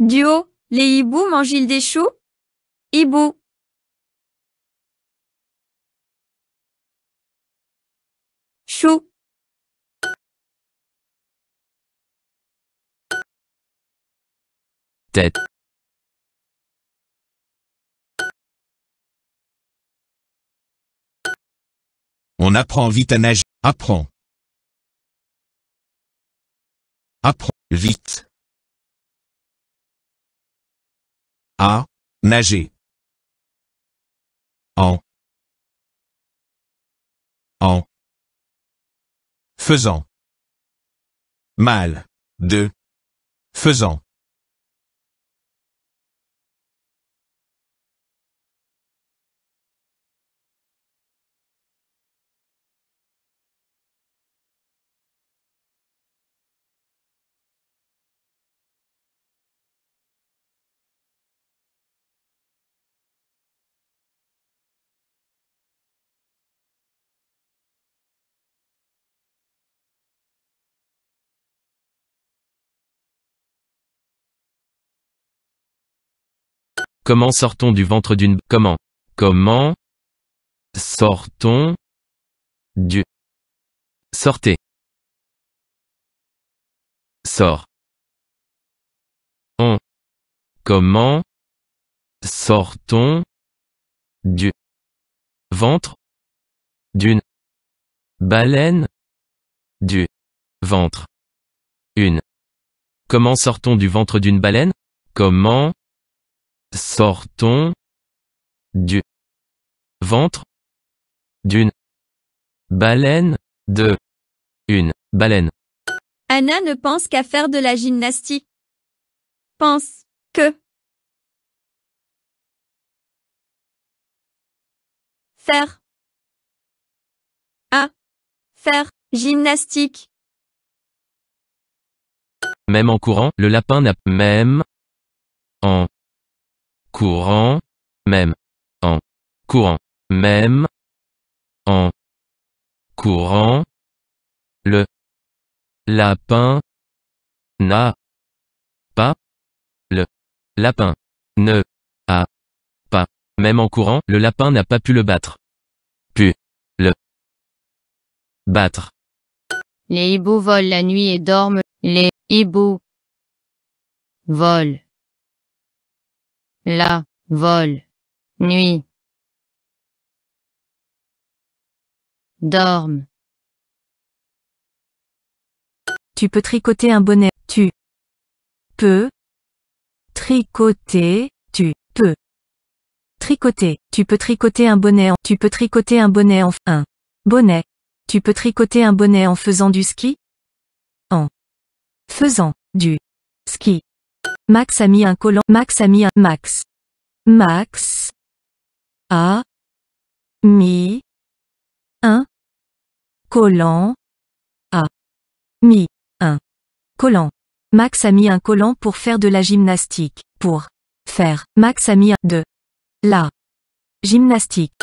Du les hiboux mangent-ils des choux Hibou Chou Tête On apprend vite à nager. Apprends. Apprends vite. à nager en en faisant mal de faisant Comment sort du ventre d'une... Comment Comment sortons du... Sortez. Sort. On. Comment sort du ventre d'une baleine du ventre une. Comment sortons du ventre d'une baleine Comment Sortons du ventre d'une baleine de une baleine. Anna ne pense qu'à faire de la gymnastique. Pense que faire à faire gymnastique. Même en courant, le lapin n'a même courant, même, en, courant, même, en, courant, le, lapin, n'a, pas, le, lapin, ne, a, pas, même en courant, le lapin n'a pas pu le battre. Pu, le, battre. Les hiboux volent la nuit et dorment, les hiboux volent la, vol, nuit. Dorme. Tu peux tricoter un bonnet. Tu peux tricoter. Tu peux tricoter. Tu peux tricoter un bonnet. En, tu peux tricoter un bonnet en un bonnet. Tu peux tricoter un bonnet en faisant du ski. En faisant du ski. Max a mis un collant. Max a mis un Max. Max a mis un collant. A Mi. un collant. Max a mis un collant pour faire de la gymnastique. Pour faire. Max a mis un de la gymnastique.